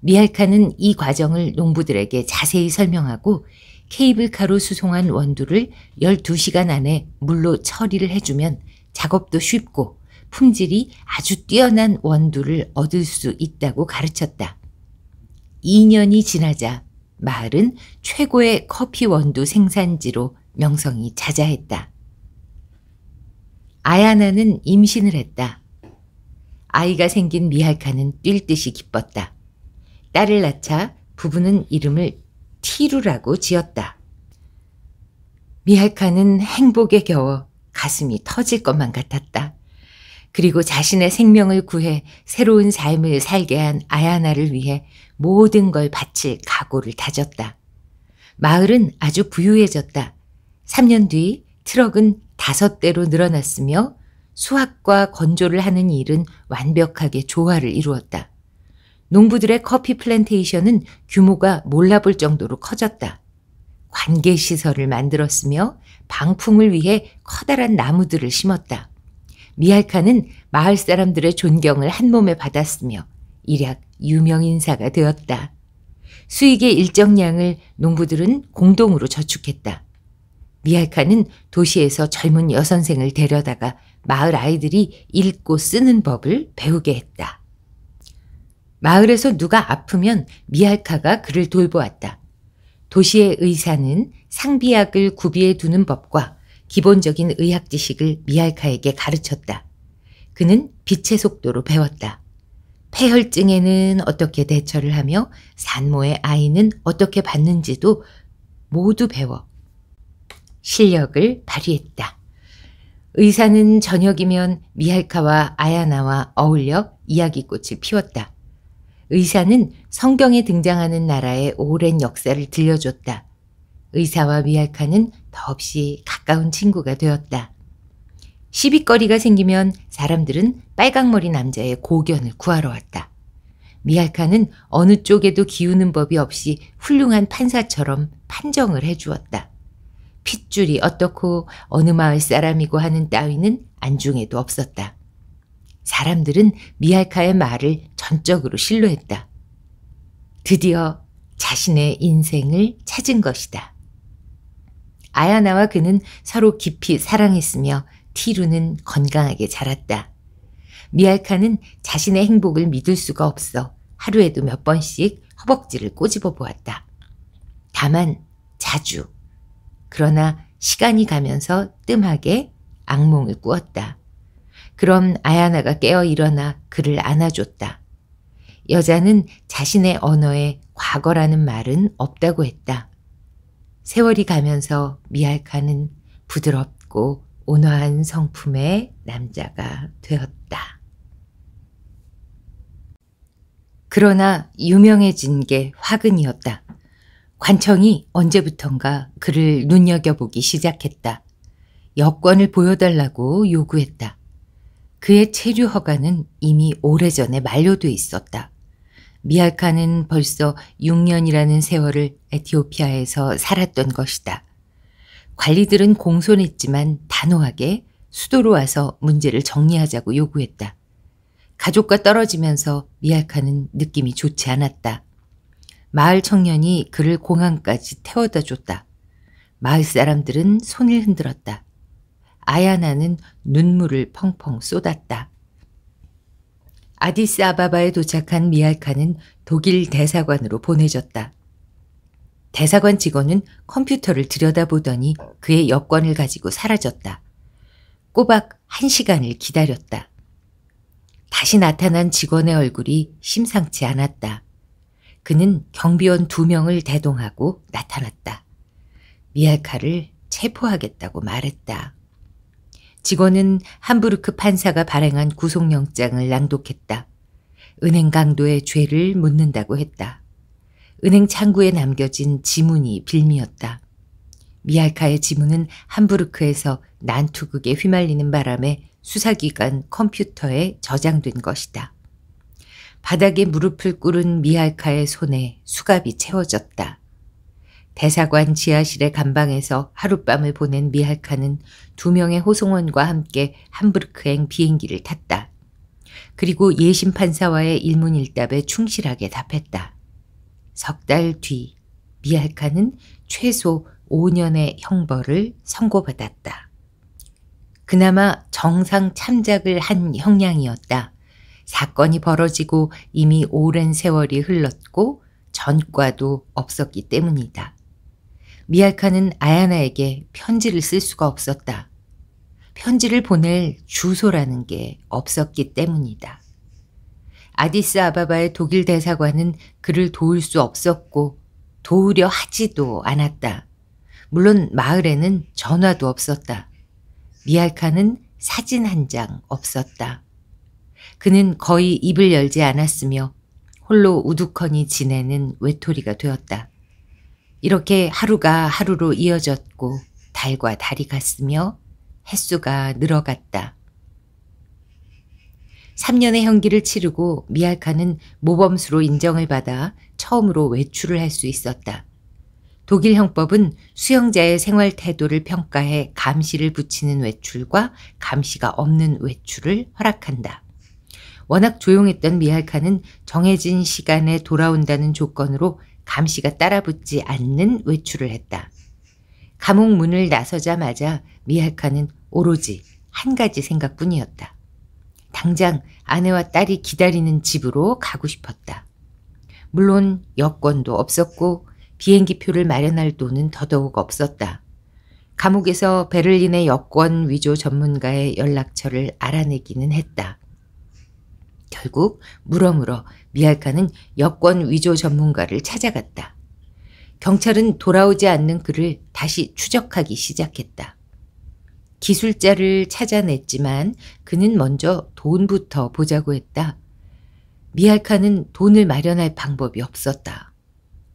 미할카는 이 과정을 농부들에게 자세히 설명하고 케이블카로 수송한 원두를 12시간 안에 물로 처리를 해주면 작업도 쉽고 품질이 아주 뛰어난 원두를 얻을 수 있다고 가르쳤다. 2년이 지나자 마을은 최고의 커피 원두 생산지로 명성이 자자했다. 아야나는 임신을 했다. 아이가 생긴 미할카는 뛸 듯이 기뻤다. 딸을 낳자 부부는 이름을 티루라고 지었다. 미할카는 행복에 겨워 가슴이 터질 것만 같았다. 그리고 자신의 생명을 구해 새로운 삶을 살게 한 아야나를 위해 모든 걸 바칠 각오를 다졌다. 마을은 아주 부유해졌다. 3년 뒤 트럭은 다섯 대로 늘어났으며 수확과 건조를 하는 일은 완벽하게 조화를 이루었다. 농부들의 커피 플랜테이션은 규모가 몰라볼 정도로 커졌다. 관계시설을 만들었으며 방풍을 위해 커다란 나무들을 심었다. 미알카는 마을 사람들의 존경을 한 몸에 받았으며 이략 유명인사가 되었다. 수익의 일정량을 농부들은 공동으로 저축했다. 미알카는 도시에서 젊은 여선생을 데려다가 마을 아이들이 읽고 쓰는 법을 배우게 했다. 마을에서 누가 아프면 미알카가 그를 돌보았다. 도시의 의사는 상비약을 구비해 두는 법과 기본적인 의학 지식을 미알카에게 가르쳤다. 그는 빛의 속도로 배웠다. 폐혈증에는 어떻게 대처를 하며 산모의 아이는 어떻게 받는지도 모두 배워 실력을 발휘했다. 의사는 저녁이면 미알카와 아야나와 어울려 이야기꽃을 피웠다. 의사는 성경에 등장하는 나라의 오랜 역사를 들려줬다. 의사와 미알카는 더없이 가까운 친구가 되었다. 시비거리가 생기면 사람들은 빨강머리 남자의 고견을 구하러 왔다. 미알카는 어느 쪽에도 기우는 법이 없이 훌륭한 판사처럼 판정을 해주었다. 핏줄이 어떻고 어느 마을 사람이고 하는 따위는 안중에도 없었다. 사람들은 미알카의 말을 전적으로 신뢰했다. 드디어 자신의 인생을 찾은 것이다. 아야나와 그는 서로 깊이 사랑했으며 티루는 건강하게 자랐다. 미알카는 자신의 행복을 믿을 수가 없어 하루에도 몇 번씩 허벅지를 꼬집어 보았다. 다만 자주. 그러나 시간이 가면서 뜸하게 악몽을 꾸었다. 그럼 아야나가 깨어 일어나 그를 안아줬다. 여자는 자신의 언어에 과거라는 말은 없다고 했다. 세월이 가면서 미알카는 부드럽고 온화한 성품의 남자가 되었다. 그러나 유명해진 게 화근이었다. 관청이 언제부턴가 그를 눈여겨보기 시작했다. 여권을 보여달라고 요구했다. 그의 체류 허가는 이미 오래전에 만료돼 있었다. 미알카는 벌써 6년이라는 세월을 에티오피아에서 살았던 것이다. 관리들은 공손했지만 단호하게 수도로 와서 문제를 정리하자고 요구했다. 가족과 떨어지면서 미알카는 느낌이 좋지 않았다. 마을 청년이 그를 공항까지 태워다 줬다. 마을 사람들은 손을 흔들었다. 아야나는 눈물을 펑펑 쏟았다. 아디스아바바에 도착한 미알카는 독일 대사관으로 보내졌다. 대사관 직원은 컴퓨터를 들여다보더니 그의 여권을 가지고 사라졌다. 꼬박 한 시간을 기다렸다. 다시 나타난 직원의 얼굴이 심상치 않았다. 그는 경비원 두 명을 대동하고 나타났다. 미알카를 체포하겠다고 말했다. 직원은 함부르크 판사가 발행한 구속영장을 낭독했다. 은행 강도의 죄를 묻는다고 했다. 은행 창구에 남겨진 지문이 빌미였다. 미알카의 지문은 함부르크에서 난투극에 휘말리는 바람에 수사기관 컴퓨터에 저장된 것이다. 바닥에 무릎을 꿇은 미알카의 손에 수갑이 채워졌다. 대사관 지하실의 감방에서 하룻밤을 보낸 미할카는 두 명의 호송원과 함께 함부르크행 비행기를 탔다. 그리고 예심 판사와의 일문일답에 충실하게 답했다. 석 달 뒤 미할카는 최소 5년의 형벌을 선고받았다. 그나마 정상 참작을 한 형량이었다. 사건이 벌어지고 이미 오랜 세월이 흘렀고 전과도 없었기 때문이다. 미알카는 아야나에게 편지를 쓸 수가 없었다. 편지를 보낼 주소라는 게 없었기 때문이다. 아디스 아바바의 독일 대사관은 그를 도울 수 없었고 도우려 하지도 않았다. 물론 마을에는 전화도 없었다. 미알카는 사진 한 장 없었다. 그는 거의 입을 열지 않았으며 홀로 우두커니 지내는 외톨이가 되었다. 이렇게 하루가 하루로 이어졌고 달과 달이 갔으며 횟수가 늘어갔다. 3년의 형기를 치르고 미알카는 모범수로 인정을 받아 처음으로 외출을 할 수 있었다. 독일 형법은 수영자의 생활 태도를 평가해 감시를 붙이는 외출과 감시가 없는 외출을 허락한다. 워낙 조용했던 미알카는 정해진 시간에 돌아온다는 조건으로 감시가 따라붙지 않는 외출을 했다. 감옥 문을 나서자마자 미약카는 오로지 한 가지 생각뿐이었다. 당장 아내와 딸이 기다리는 집으로 가고 싶었다. 물론 여권도 없었고 비행기표를 마련할 돈은 더더욱 없었다. 감옥에서 베를린의 여권 위조 전문가의 연락처를 알아내기는 했다. 결국 물어물어 미알카는 여권 위조 전문가를 찾아갔다. 경찰은 돌아오지 않는 그를 다시 추적하기 시작했다. 기술자를 찾아냈지만 그는 먼저 돈부터 보자고 했다. 미알카는 돈을 마련할 방법이 없었다.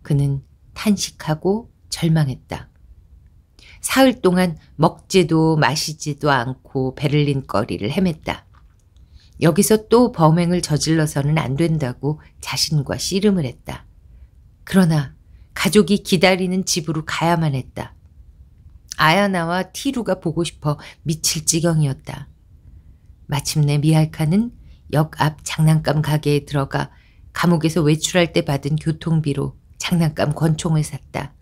그는 탄식하고 절망했다. 사흘 동안 먹지도 마시지도 않고 베를린 거리를 헤맸다. 여기서 또 범행을 저질러서는 안 된다고 자신과 씨름을 했다. 그러나 가족이 기다리는 집으로 가야만 했다. 아야나와 티루가 보고 싶어 미칠 지경이었다. 마침내 미알카는 역 앞 장난감 가게에 들어가 감옥에서 외출할 때 받은 교통비로 장난감 권총을 샀다.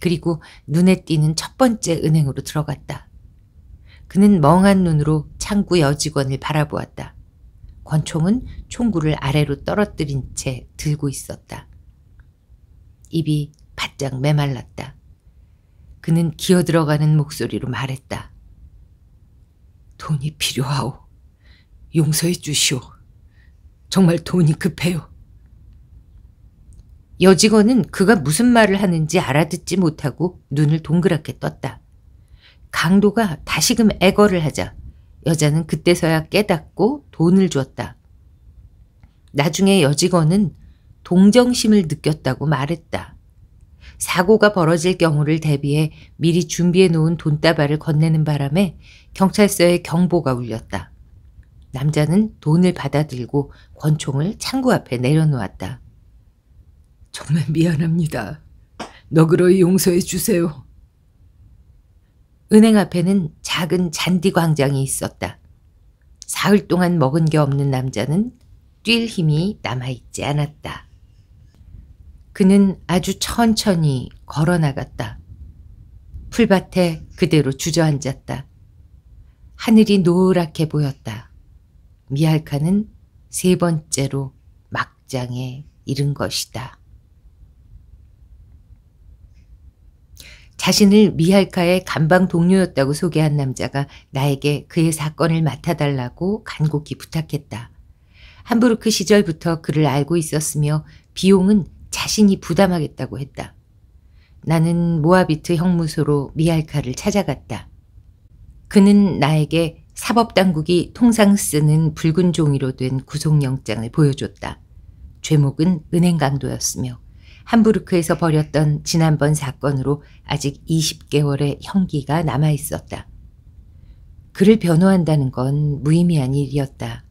그리고 눈에 띄는 첫 번째 은행으로 들어갔다. 그는 멍한 눈으로 창구 여직원을 바라보았다. 권총은 총구를 아래로 떨어뜨린 채 들고 있었다. 입이 바짝 메말랐다. 그는 기어들어가는 목소리로 말했다. 돈이 필요하오. 용서해 주시오. 정말 돈이 급해요. 여직원은 그가 무슨 말을 하는지 알아듣지 못하고 눈을 동그랗게 떴다. 강도가 다시금 애거를 하자 여자는 그때서야 깨닫고 돈을 주었다. 나중에 여직원은 동정심을 느꼈다고 말했다. 사고가 벌어질 경우를 대비해 미리 준비해 놓은 돈다발을 건네는 바람에 경찰서에 경보가 울렸다. 남자는 돈을 받아들고 권총을 창구 앞에 내려놓았다. 정말 미안합니다. 너그러이 용서해 주세요. 은행 앞에는 작은 잔디 광장이 있었다. 사흘 동안 먹은 게 없는 남자는 뛸 힘이 남아있지 않았다. 그는 아주 천천히 걸어 나갔다. 풀밭에 그대로 주저앉았다. 하늘이 노랗게 보였다. 미알카는 세 번째로 막장에 이른 것이다. 자신을 미할카의 감방 동료였다고 소개한 남자가 나에게 그의 사건을 맡아달라고 간곡히 부탁했다. 함부르크 그 시절부터 그를 알고 있었으며 비용은 자신이 부담하겠다고 했다. 나는 모하비트 형무소로 미할카를 찾아갔다. 그는 나에게 사법당국이 통상 쓰는 붉은 종이로 된 구속영장을 보여줬다. 죄목은 은행 강도였으며 함부르크에서 벌였던 지난번 사건으로 아직 20개월의 형기가 남아 있었다. 그를 변호한다는 건 무의미한 일이었다.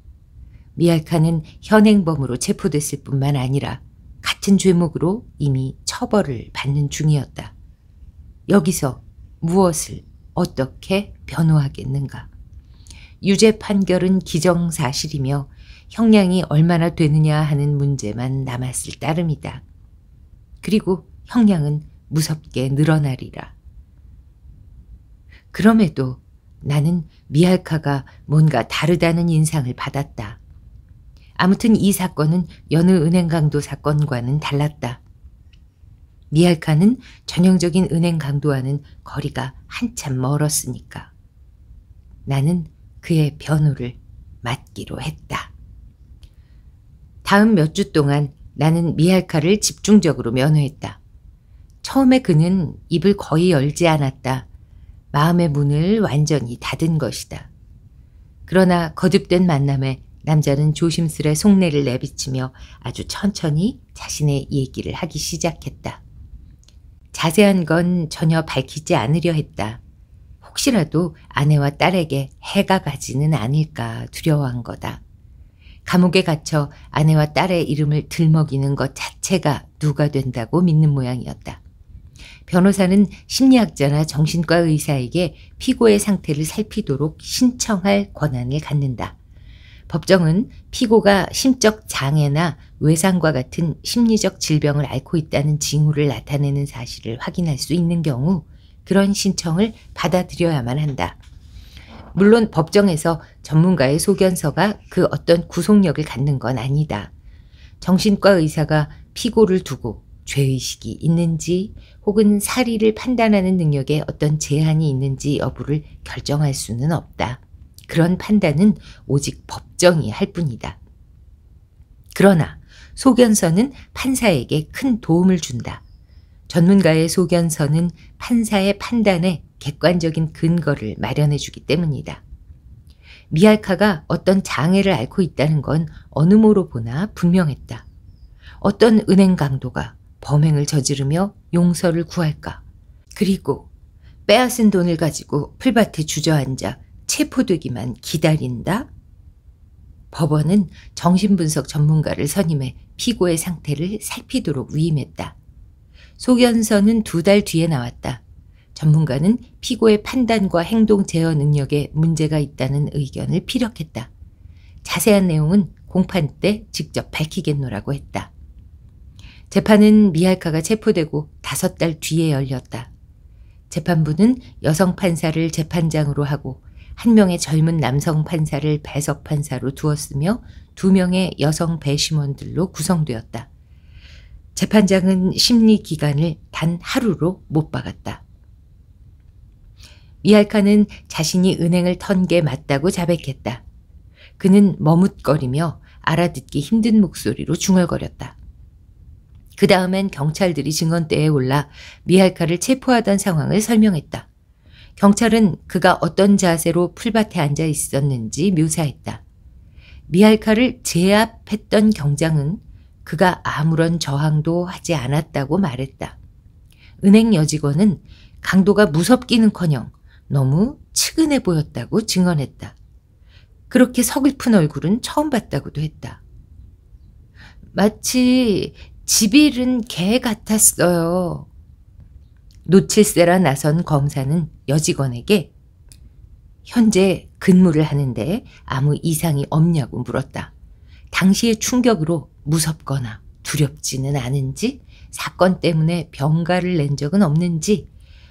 미알카는 현행범으로 체포됐을 뿐만 아니라 같은 죄목으로 이미 처벌을 받는 중이었다. 여기서 무엇을 어떻게 변호하겠는가? 유죄 판결은 기정사실이며 형량이 얼마나 되느냐 하는 문제만 남았을 따름이다. 그리고 형량은 무섭게 늘어나리라. 그럼에도 나는 미알카가 뭔가 다르다는 인상을 받았다. 아무튼 이 사건은 여느 은행 강도 사건과는 달랐다. 미알카는 전형적인 은행 강도와는 거리가 한참 멀었으니까. 나는 그의 변호를 맡기로 했다. 다음 몇 주 동안 나는 미할카를 집중적으로 면회했다. 처음에 그는 입을 거의 열지 않았다. 마음의 문을 완전히 닫은 것이다. 그러나 거듭된 만남에 남자는 조심스레 속내를 내비치며 아주 천천히 자신의 얘기를 하기 시작했다. 자세한 건 전혀 밝히지 않으려 했다. 혹시라도 아내와 딸에게 해가 가지는 않을까 두려워한 거다. 감옥에 갇혀 아내와 딸의 이름을 들먹이는 것 자체가 누가 된다고 믿는 모양이었다. 변호사는 심리학자나 정신과 의사에게 피고의 상태를 살피도록 신청할 권한을 갖는다. 법정은 피고가 심적 장애나 외상과 같은 심리적 질병을 앓고 있다는 징후를 나타내는 사실을 확인할 수 있는 경우 그런 신청을 받아들여야만 한다. 물론 법정에서 전문가의 소견서가 그 어떤 구속력을 갖는 건 아니다. 정신과 의사가 피고를 두고 죄의식이 있는지 혹은 사리를 판단하는 능력에 어떤 제한이 있는지 여부를 결정할 수는 없다. 그런 판단은 오직 법정이 할 뿐이다. 그러나 소견서는 판사에게 큰 도움을 준다. 전문가의 소견서는 판사의 판단에 객관적인 근거를 마련해 주기 때문이다. 미알카가 어떤 장애를 앓고 있다는 건 어느 모로 보나 분명했다. 어떤 은행 강도가 범행을 저지르며 용서를 구할까? 그리고 빼앗은 돈을 가지고 풀밭에 주저앉아 체포되기만 기다린다? 법원은 정신분석 전문가를 선임해 피고의 상태를 살피도록 위임했다. 소견서는 두 달 뒤에 나왔다. 전문가는 피고의 판단과 행동 제어 능력에 문제가 있다는 의견을 피력했다. 자세한 내용은 공판 때 직접 밝히겠노라고 했다. 재판은 미할카가 체포되고 다섯 달 뒤에 열렸다. 재판부는 여성 판사를 재판장으로 하고 한 명의 젊은 남성 판사를 배석 판사로 두었으며 두 명의 여성 배심원들로 구성되었다. 재판장은 심리 기간을 단 하루로 못 박았다. 미알카는 자신이 은행을 턴 게 맞다고 자백했다. 그는 머뭇거리며 알아듣기 힘든 목소리로 중얼거렸다. 그 다음엔 경찰들이 증언대에 올라 미알카를 체포하던 상황을 설명했다. 경찰은 그가 어떤 자세로 풀밭에 앉아 있었는지 묘사했다. 미알카를 제압했던 경장은 그가 아무런 저항도 하지 않았다고 말했다. 은행 여직원은 강도가 무섭기는커녕 너무 측은해 보였다고 증언했다. 그렇게 서글픈 얼굴은 처음 봤다고도 했다. 마치 집 잃은 개 같았어요. 노칠세라 나선 검사는 여직원에게 현재 근무를 하는데 아무 이상이 없냐고 물었다. 당시의 충격으로 무섭거나 두렵지는 않은지, 사건 때문에 병가를 낸 적은 없는지,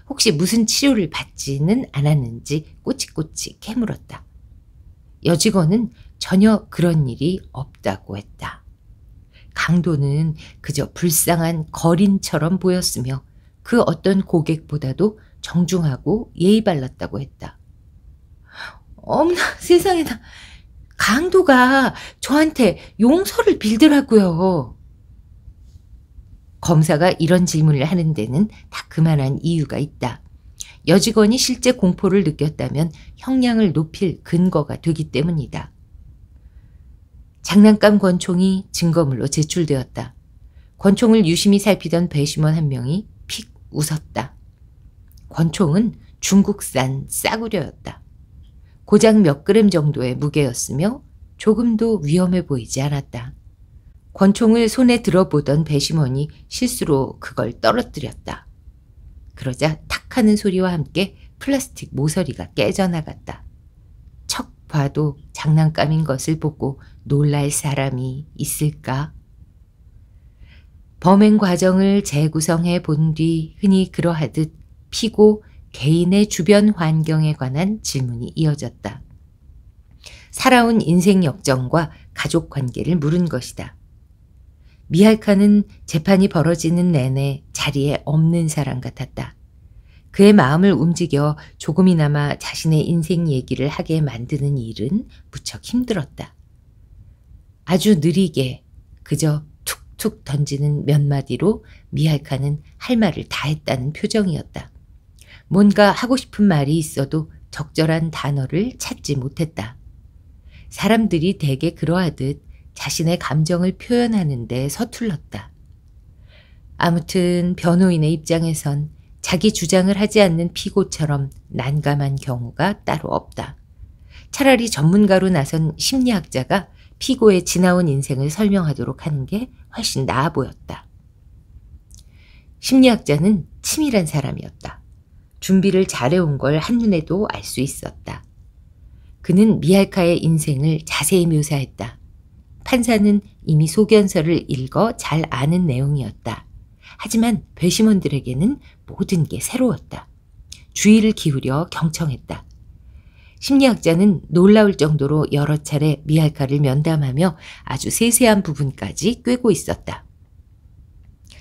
혹시 무슨 치료를 받지는 않았는지 꼬치꼬치 캐물었다. 여직원은 전혀 그런 일이 없다고 했다. 강도는 그저 불쌍한 거린처럼 보였으며 그 어떤 고객보다도 정중하고 예의 발랐다고 했다. 어머나 세상에나 강도가 저한테 용서를 빌더라고요. 검사가 이런 질문을 하는 데는 다 그만한 이유가 있다. 여직원이 실제 공포를 느꼈다면 형량을 높일 근거가 되기 때문이다. 장난감 권총이 증거물로 제출되었다. 권총을 유심히 살피던 배심원 한 명이 픽 웃었다. 권총은 중국산 싸구려였다. 고작 몇 그램 정도의 무게였으며 조금도 위험해 보이지 않았다. 권총을 손에 들어보던 배심원이 실수로 그걸 떨어뜨렸다. 그러자 탁 하는 소리와 함께 플라스틱 모서리가 깨져나갔다. 척 봐도 장난감인 것을 보고 놀랄 사람이 있을까? 범행 과정을 재구성해 본 뒤 흔히 그러하듯 피고 개인의 주변 환경에 관한 질문이 이어졌다. 살아온 인생 역정과 가족 관계를 물은 것이다. 미할카는 재판이 벌어지는 내내 자리에 없는 사람 같았다. 그의 마음을 움직여 조금이나마 자신의 인생 얘기를 하게 만드는 일은 무척 힘들었다. 아주 느리게 그저 툭툭 던지는 몇 마디로 미할카는 할 말을 다 했다는 표정이었다. 뭔가 하고 싶은 말이 있어도 적절한 단어를 찾지 못했다. 사람들이 대개 그러하듯 자신의 감정을 표현하는데 서툴렀다. 아무튼 변호인의 입장에선 자기 주장을 하지 않는 피고처럼 난감한 경우가 따로 없다. 차라리 전문가로 나선 심리학자가 피고의 지나온 인생을 설명하도록 하는 게 훨씬 나아 보였다. 심리학자는 치밀한 사람이었다. 준비를 잘해온 걸 한눈에도 알 수 있었다. 그는 미할카의 인생을 자세히 묘사했다. 판사는 이미 소견서를 읽어 잘 아는 내용이었다. 하지만 배심원들에게는 모든 게 새로웠다. 주의를 기울여 경청했다. 심리학자는 놀라울 정도로 여러 차례 미할카를 면담하며 아주 세세한 부분까지 꿰고 있었다.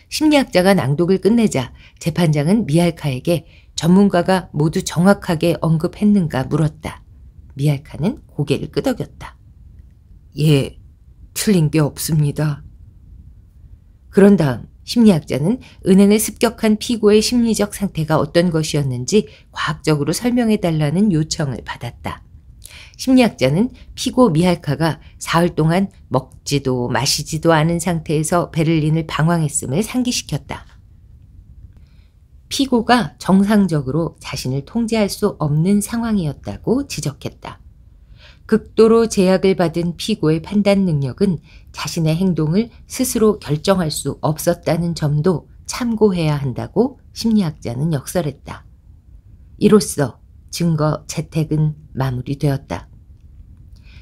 심리학자가 낭독을 끝내자 재판장은 미할카에게 전문가가 모두 정확하게 언급했는가 물었다. 미알카는 고개를 끄덕였다. 예, 틀린 게 없습니다. 그런 다음 심리학자는 은행을 습격한 피고의 심리적 상태가 어떤 것이었는지 과학적으로 설명해 달라는 요청을 받았다. 심리학자는 피고 미할카가 사흘 동안 먹지도 마시지도 않은 상태에서 베를린을 방황했음을 상기시켰다. 피고가 정상적으로 자신을 통제할 수 없는 상황이었다고 지적했다. 극도로 제약을 받은 피고의 판단 능력은 자신의 행동을 스스로 결정할 수 없었다는 점도 참고해야 한다고 심리학자는 역설했다. 이로써 증거 채택은 마무리되었다.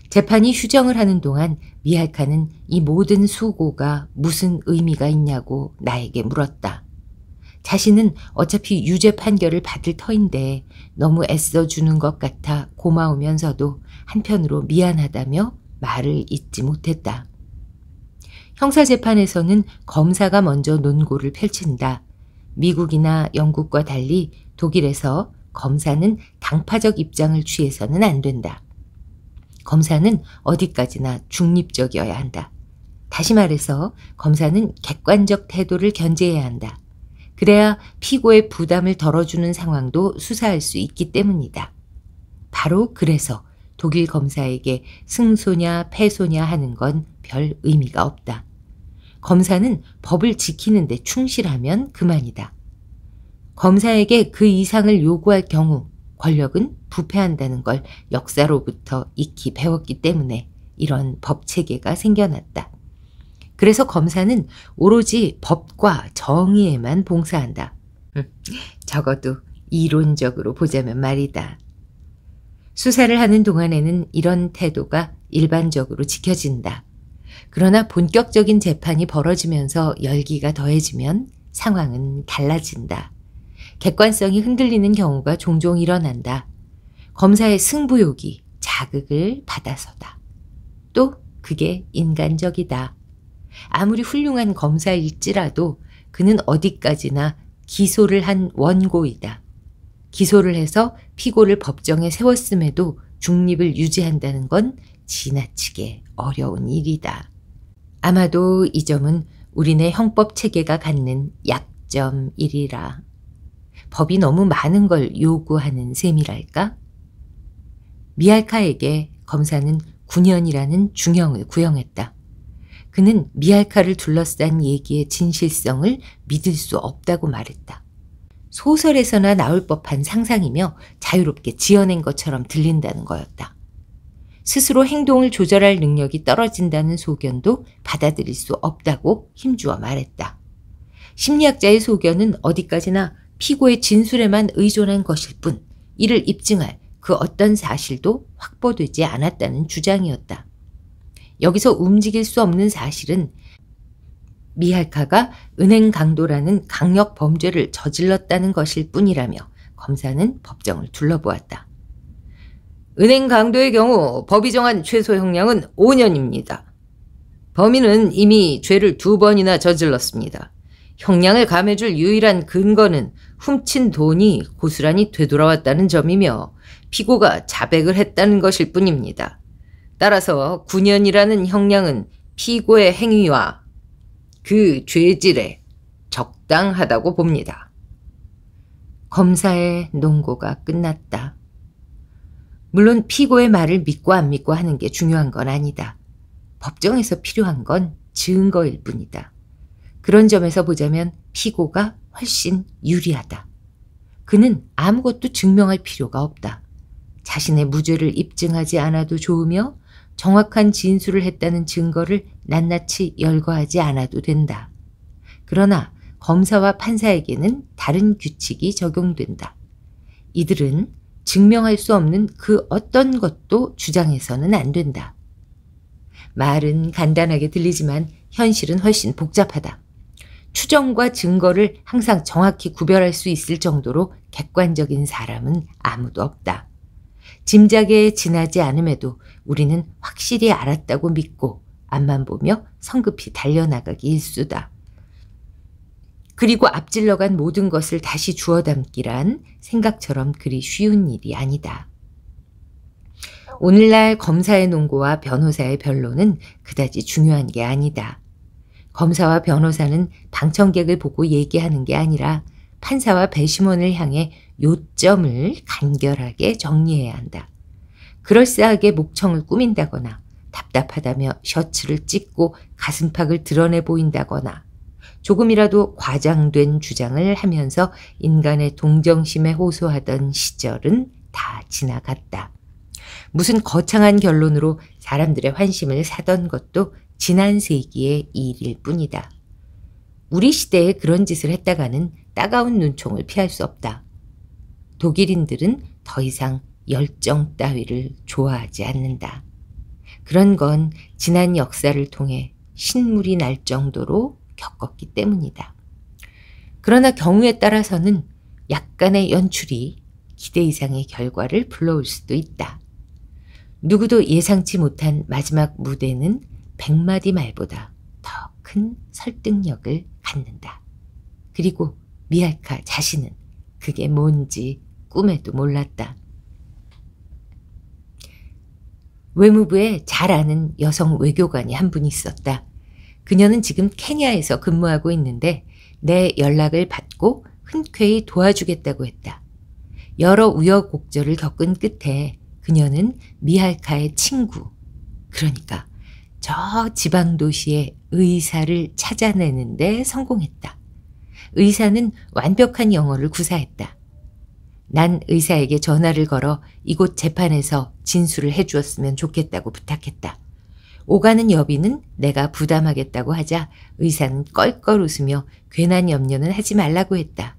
재판이 휴정을 하는 동안 미할카는 이 모든 수고가 무슨 의미가 있냐고 나에게 물었다. 자신은 어차피 유죄 판결을 받을 터인데 너무 애써 주는 것 같아 고마우면서도 한편으로 미안하다며 말을 잇지 못했다. 형사재판에서는 검사가 먼저 논고를 펼친다. 미국이나 영국과 달리 독일에서 검사는 당파적 입장을 취해서는 안 된다. 검사는 어디까지나 중립적이어야 한다. 다시 말해서 검사는 객관적 태도를 견제해야 한다. 그래야 피고의 부담을 덜어주는 상황도 수사할 수 있기 때문이다. 바로 그래서 독일 검사에게 승소냐 패소냐 하는 건 별 의미가 없다. 검사는 법을 지키는 데 충실하면 그만이다. 검사에게 그 이상을 요구할 경우 권력은 부패한다는 걸 역사로부터 익히 배웠기 때문에 이런 법 체계가 생겨났다. 그래서 검사는 오로지 법과 정의에만 봉사한다. 음, 적어도 이론적으로 보자면 말이다. 수사를 하는 동안에는 이런 태도가 일반적으로 지켜진다. 그러나 본격적인 재판이 벌어지면서 열기가 더해지면 상황은 달라진다. 객관성이 흔들리는 경우가 종종 일어난다. 검사의 승부욕이 자극을 받아서다. 또 그게 인간적이다. 아무리 훌륭한 검사일지라도 그는 어디까지나 기소를 한 원고이다. 기소를 해서 피고를 법정에 세웠음에도 중립을 유지한다는 건 지나치게 어려운 일이다. 아마도 이 점은 우리네 형법 체계가 갖는 약점이리라. 법이 너무 많은 걸 요구하는 셈이랄까? 미알카에게 검사는 9년이라는 중형을 구형했다. 그는 미알카를 둘러싼 얘기의 진실성을 믿을 수 없다고 말했다. 소설에서나 나올 법한 상상이며 자유롭게 지어낸 것처럼 들린다는 거였다. 스스로 행동을 조절할 능력이 떨어진다는 소견도 받아들일 수 없다고 힘주어 말했다. 심리학자의 소견은 어디까지나 피고의 진술에만 의존한 것일 뿐 이를 입증할 그 어떤 사실도 확보되지 않았다는 주장이었다. 여기서 움직일 수 없는 사실은 미할카가 은행 강도라는 강력 범죄를 저질렀다는 것일 뿐이라며 검사는 법정을 둘러보았다. 은행 강도의 경우 법이 정한 최소 형량은 5년입니다. 범인은 이미 죄를 두 번이나 저질렀습니다. 형량을 감해줄 유일한 근거는 훔친 돈이 고스란히 되돌아왔다는 점이며 피고가 자백을 했다는 것일 뿐입니다. 따라서 9년이라는 형량은 피고의 행위와 그 죄질에 적당하다고 봅니다. 검사의 논고가 끝났다. 물론 피고의 말을 믿고 안 믿고 하는 게 중요한 건 아니다. 법정에서 필요한 건 증거일 뿐이다. 그런 점에서 보자면 피고가 훨씬 유리하다. 그는 아무것도 증명할 필요가 없다. 자신의 무죄를 입증하지 않아도 좋으며 정확한 진술을 했다는 증거를 낱낱이 열거하지 않아도 된다. 그러나 검사와 판사에게는 다른 규칙이 적용된다. 이들은 증명할 수 없는 그 어떤 것도 주장해서는 안 된다. 말은 간단하게 들리지만 현실은 훨씬 복잡하다. 추정과 증거를 항상 정확히 구별할 수 있을 정도로 객관적인 사람은 아무도 없다. 짐작에 지나지 않음에도 우리는 확실히 알았다고 믿고 앞만 보며 성급히 달려나가기 일쑤다 그리고 앞질러간 모든 것을 다시 주워 담기란 생각처럼 그리 쉬운 일이 아니다. 오늘날 검사의 농고와 변호사의 변론은 그다지 중요한 게 아니다. 검사와 변호사는 방청객을 보고 얘기하는 게 아니라 판사와 배심원을 향해 요점을 간결하게 정리해야 한다. 그럴싸하게 목청을 꾸민다거나 답답하다며 셔츠를 찢고 가슴팍을 드러내 보인다거나 조금이라도 과장된 주장을 하면서 인간의 동정심에 호소하던 시절은 다 지나갔다. 무슨 거창한 결론으로 사람들의 환심을 사던 것도 지난 세기의 일일 뿐이다. 우리 시대에 그런 짓을 했다가는 따가운 눈총을 피할 수 없다. 독일인들은 더 이상 열정 따위를 좋아하지 않는다. 그런 건 지난 역사를 통해 신물이 날 정도로 겪었기 때문이다. 그러나 경우에 따라서는 약간의 연출이 기대 이상의 결과를 불러올 수도 있다. 누구도 예상치 못한 마지막 무대는 백마디 말보다 더 큰 설득력을 갖는다. 그리고 미알카 자신은 그게 뭔지 꿈에도 몰랐다. 외무부에 잘 아는 여성 외교관이 한분이 있었다. 그녀는 지금 케냐에서 근무하고 있는데 내 연락을 받고 흔쾌히 도와주겠다고 했다. 여러 우여곡절을 겪은 끝에 그녀는 미할카의 친구, 그러니까 저 지방 도시의 의사를 찾아내는데 성공했다. 의사는 완벽한 영어를 구사했다. 난 의사에게 전화를 걸어 이곳 재판에서 진술을 해주었으면 좋겠다고 부탁했다. 오가는 여비는 내가 부담하겠다고 하자 의사는 껄껄 웃으며 괜한 염려는 하지 말라고 했다.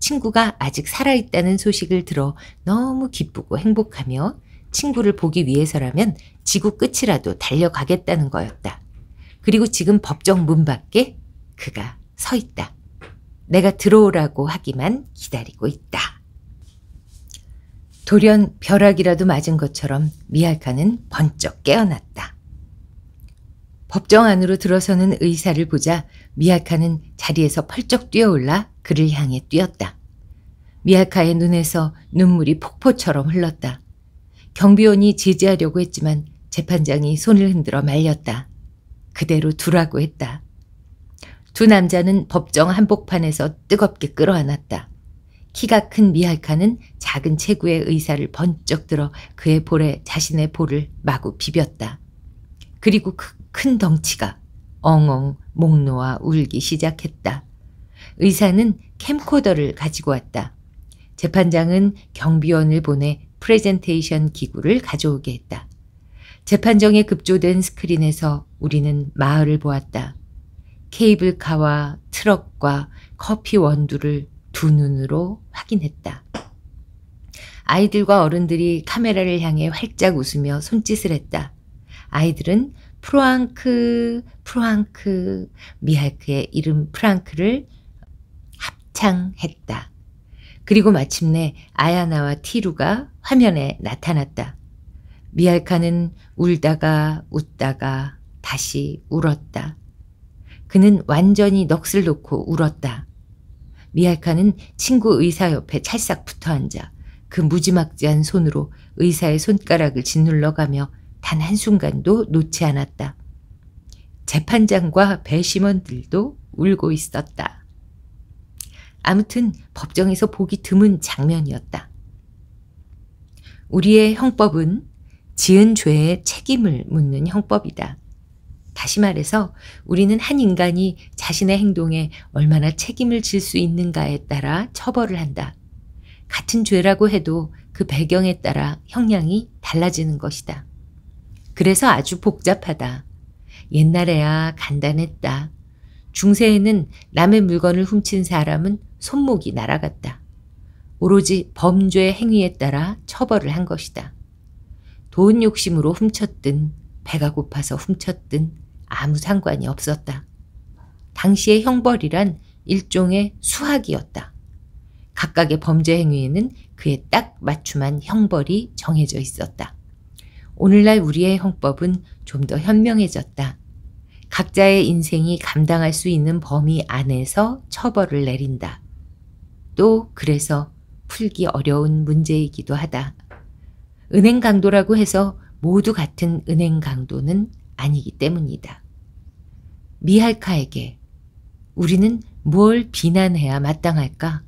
친구가 아직 살아있다는 소식을 들어 너무 기쁘고 행복하며 친구를 보기 위해서라면 지구 끝이라도 달려가겠다는 거였다. 그리고 지금 법정 문 밖에 그가 서 있다. 내가 들어오라고 하기만 기다리고 있다. 돌연 벼락이라도 맞은 것처럼 미알카는 번쩍 깨어났다. 법정 안으로 들어서는 의사를 보자 미알카는 자리에서 펄쩍 뛰어올라 그를 향해 뛰었다. 미알카의 눈에서 눈물이 폭포처럼 흘렀다. 경비원이 제지하려고 했지만 재판장이 손을 흔들어 말렸다. 그대로 두라고 했다. 두 남자는 법정 한복판에서 뜨겁게 끌어안았다. 키가 큰 미할카는 작은 체구의 의사를 번쩍 들어 그의 볼에 자신의 볼을 마구 비볐다. 그리고 그 큰 덩치가 엉엉 목 놓아 울기 시작했다. 의사는 캠코더를 가지고 왔다. 재판장은 경비원을 보내 프레젠테이션 기구를 가져오게 했다. 재판정에 급조된 스크린에서 우리는 마을을 보았다. 케이블카와 트럭과 커피 원두를 두 눈으로 확인했다. 아이들과 어른들이 카메라를 향해 활짝 웃으며 손짓을 했다. 아이들은 프랑크, 프랑크, 미하크의 이름 프랑크를 합창했다. 그리고 마침내 아야나와 티루가 화면에 나타났다. 미알카는 울다가 웃다가 다시 울었다. 그는 완전히 넋을 놓고 울었다. 미알카는 친구 의사 옆에 찰싹 붙어 앉아 그 무지막지한 손으로 의사의 손가락을 짓눌러가며 단 한순간도 놓지 않았다. 재판장과 배심원들도 울고 있었다. 아무튼 법정에서 보기 드문 장면이었다. 우리의 형법은 지은 죄의 책임을 묻는 형법이다. 다시 말해서 우리는 한 인간이 자신의 행동에 얼마나 책임을 질 수 있는가에 따라 처벌을 한다. 같은 죄라고 해도 그 배경에 따라 형량이 달라지는 것이다. 그래서 아주 복잡하다. 옛날에야 간단했다. 중세에는 남의 물건을 훔친 사람은 손목이 날아갔다. 오로지 범죄 행위에 따라 처벌을 한 것이다. 돈 욕심으로 훔쳤든 배가 고파서 훔쳤든 아무 상관이 없었다. 당시의 형벌이란 일종의 수학이었다. 각각의 범죄 행위에는 그에 딱 맞춤한 형벌이 정해져 있었다. 오늘날 우리의 형법은 좀 더 현명해졌다. 각자의 인생이 감당할 수 있는 범위 안에서 처벌을 내린다. 또 그래서 풀기 어려운 문제이기도 하다. 은행 강도라고 해서 모두 같은 은행 강도는 아니기 때문이다. 미할카에게 우리는 뭘 비난해야 마땅할까?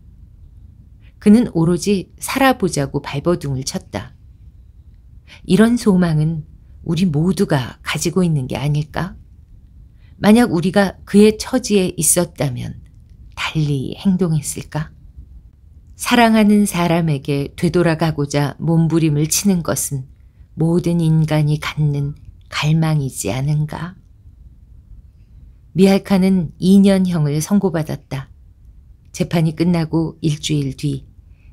그는 오로지 살아보자고 발버둥을 쳤다. 이런 소망은 우리 모두가 가지고 있는 게 아닐까? 만약 우리가 그의 처지에 있었다면 달리 행동했을까? 사랑하는 사람에게 되돌아가고자 몸부림을 치는 것은 모든 인간이 갖는 갈망이지 않은가? 미할카는 2년형을 선고받았다. 재판이 끝나고 일주일 뒤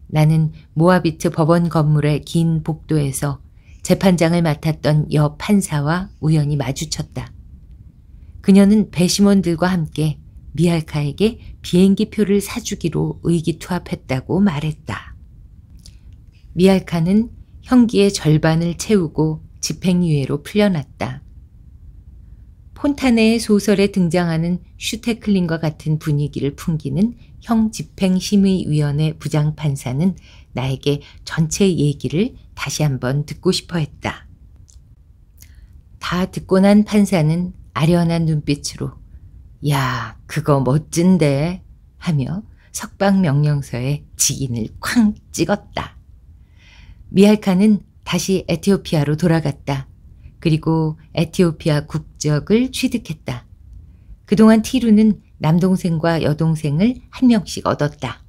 나는 모아비트 법원 건물의 긴 복도에서 재판장을 맡았던 여 판사와 우연히 마주쳤다. 그녀는 배심원들과 함께 미할카에게 비행기 표를 사주기로 의기투합했다고 말했다. 미할카는 형기의 절반을 채우고 집행유예로 풀려났다. 혼네의 소설에 등장하는 슈테클린과 같은 분위기를 풍기는 형 집행심의위원회 부장판사는 나에게 전체 얘기를 다시 한번 듣고 싶어 했다. 다 듣고 난 판사는 아련한 눈빛으로 야, 그거 멋진데 하며 석방명령서에 직인을 쾅 찍었다. 미알카는 다시 에티오피아로 돌아갔다. 그리고 에티오피아 국 국적을 취득했다. 그동안 티루는 남동생과 여동생을 한 명씩 얻었다.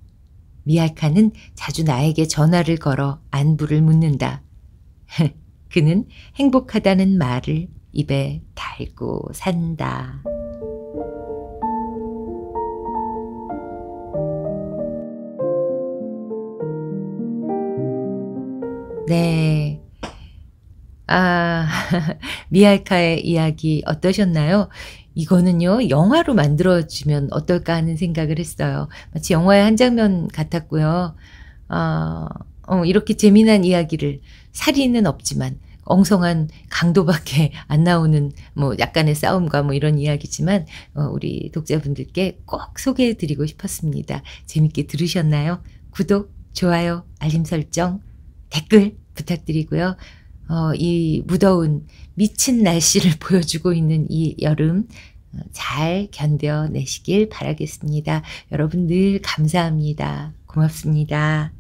미아카는 자주 나에게 전화를 걸어 안부를 묻는다. 그는 행복하다는 말을 입에 달고 산다. 네. 아, 미알카의 이야기 어떠셨나요? 이거는요, 영화로 만들어주면 어떨까 하는 생각을 했어요. 마치 영화의 한 장면 같았고요. 어, 어, 이렇게 재미난 이야기를 살인은 없지만 엉성한 강도밖에 안 나오는 뭐 약간의 싸움과 뭐 이런 이야기지만 어, 우리 독자분들께 꼭 소개해 드리고 싶었습니다. 재밌게 들으셨나요? 구독, 좋아요, 알림 설정, 댓글 부탁드리고요. 어, 이 무더운 미친 날씨를 보여주고 있는 이 여름 어, 잘 견뎌내시길 바라겠습니다. 여러분 늘 감사합니다. 고맙습니다.